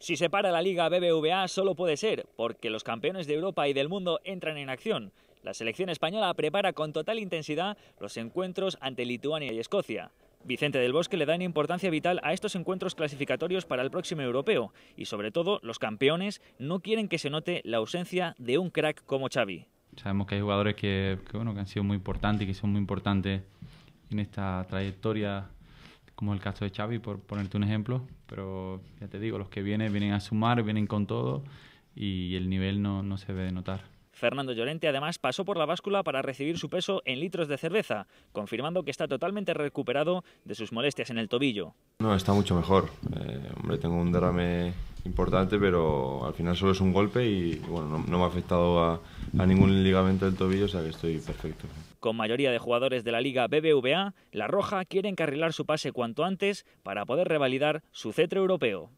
Si se para la Liga BBVA solo puede ser porque los campeones de Europa y del mundo entran en acción. La selección española prepara con total intensidad los encuentros ante Lituania y Escocia. Vicente del Bosque le da una importancia vital a estos encuentros clasificatorios para el próximo europeo y sobre todo los campeones no quieren que se note la ausencia de un crack como Xavi. Sabemos que hay jugadores que, que, bueno, que han sido muy importantes, y que son muy importantes en esta trayectoria como el caso de Xavi, por ponerte un ejemplo, pero ya te digo, los que vienen vienen a sumar, vienen con todo y el nivel no, no se de notar. Fernando Llorente además pasó por la báscula para recibir su peso en litros de cerveza, confirmando que está totalmente recuperado de sus molestias en el tobillo. No, está mucho mejor. Eh, hombre, tengo un derrame importante, pero al final solo es un golpe y bueno, no, me ha afectado a, a, ningún ligamento del tobillo, o sea que estoy perfecto. Con mayoría de jugadores de la Liga BBVA, La Roja quiere encarrilar su pase cuanto antes para poder revalidar su cetro europeo.